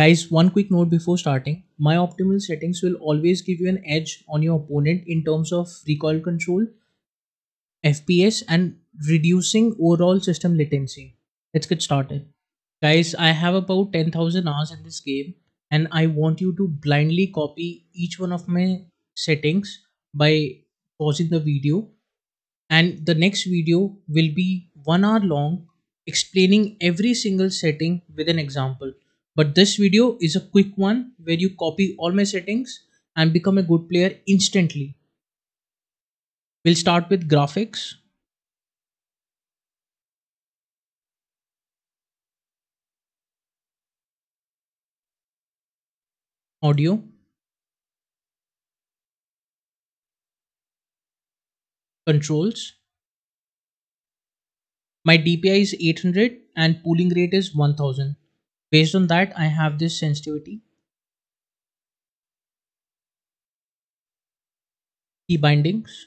Guys, one quick note before starting. My optimal settings will always give you an edge on your opponent in terms of recoil control, FPS and reducing overall system latency. Let's get started. Guys, I have about 10,000 hours in this game and I want you to blindly copy each one of my settings by pausing the video and the next video will be one hour long explaining every single setting with an example. But this video is a quick one where you copy all my settings and become a good player instantly. We'll start with graphics. Audio. Controls. My DPI is 800 and pooling rate is 1000 based on that I have this sensitivity key bindings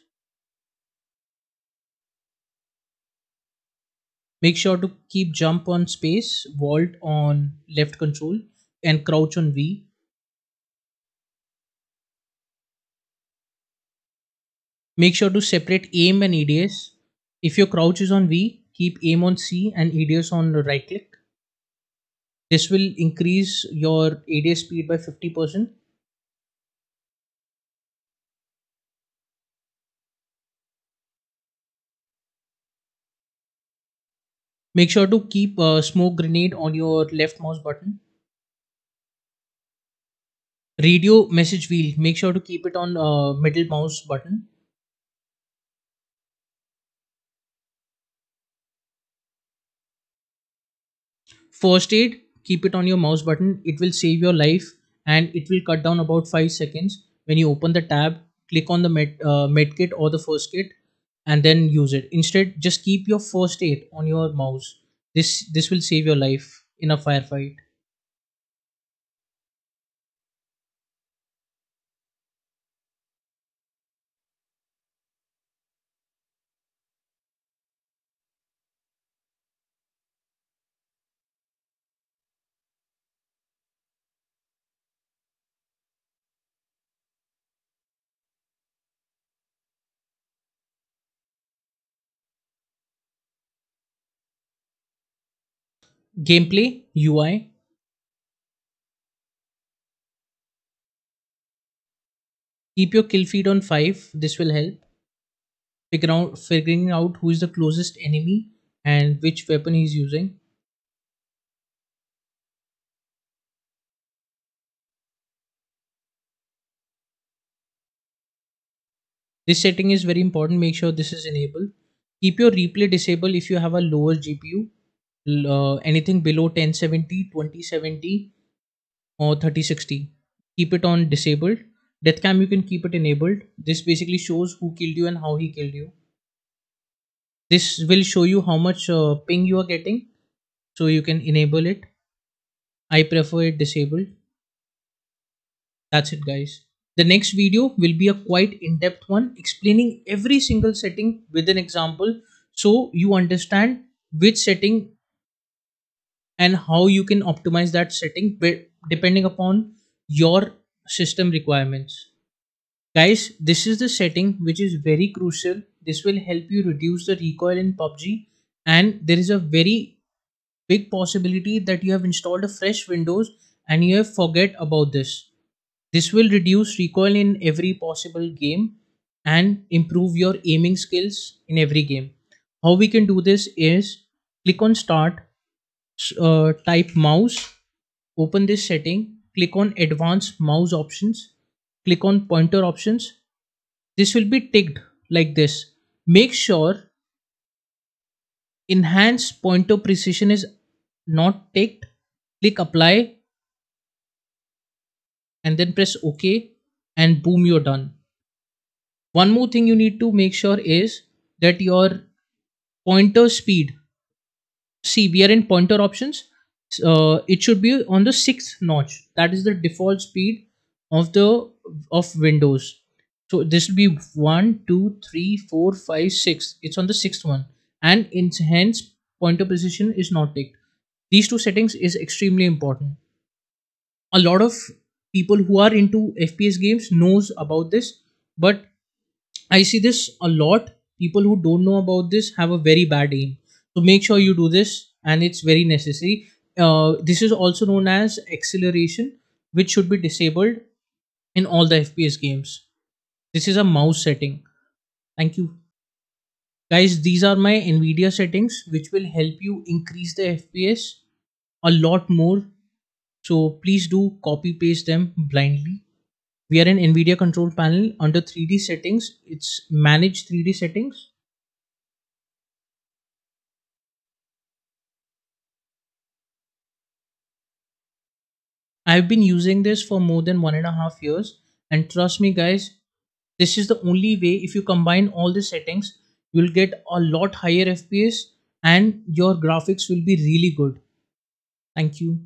make sure to keep jump on space vault on left control and crouch on V make sure to separate aim and EDS if your crouch is on V keep aim on C and EDS on right click this will increase your ADA speed by 50%. Make sure to keep a smoke grenade on your left mouse button. Radio message wheel, make sure to keep it on uh, middle mouse button. First aid, keep it on your mouse button it will save your life and it will cut down about 5 seconds when you open the tab click on the med, uh, med kit or the first kit and then use it instead just keep your first aid on your mouse this this will save your life in a firefight Gameplay, UI. Keep your kill feed on 5, this will help. Figure out, figuring out who is the closest enemy and which weapon he's using. This setting is very important, make sure this is enabled. Keep your replay disabled if you have a lower GPU uh, anything below 1070 2070 or 3060 keep it on disabled deathcam you can keep it enabled this basically shows who killed you and how he killed you this will show you how much uh, ping you are getting so you can enable it i prefer it disabled that's it guys the next video will be a quite in-depth one explaining every single setting with an example so you understand which setting and how you can optimize that setting depending upon your system requirements. Guys, this is the setting which is very crucial. This will help you reduce the recoil in PUBG and there is a very big possibility that you have installed a fresh Windows and you have forget about this. This will reduce recoil in every possible game and improve your aiming skills in every game. How we can do this is click on start uh, type mouse, open this setting, click on advanced mouse options, click on pointer options. This will be ticked like this. Make sure Enhanced pointer precision is not ticked. Click apply and then press OK and boom you're done. One more thing you need to make sure is that your pointer speed see we are in pointer options uh, it should be on the sixth notch that is the default speed of the of windows so this will be one two three four five six it's on the sixth one and in, hence pointer position is not ticked these two settings is extremely important a lot of people who are into fps games knows about this but i see this a lot people who don't know about this have a very bad aim so make sure you do this and it's very necessary. Uh, this is also known as acceleration, which should be disabled in all the FPS games. This is a mouse setting. Thank you. Guys, these are my NVIDIA settings, which will help you increase the FPS a lot more. So please do copy paste them blindly. We are in NVIDIA control panel under 3D settings. It's manage 3D settings I've been using this for more than one and a half years and trust me guys, this is the only way if you combine all the settings, you'll get a lot higher FPS and your graphics will be really good. Thank you.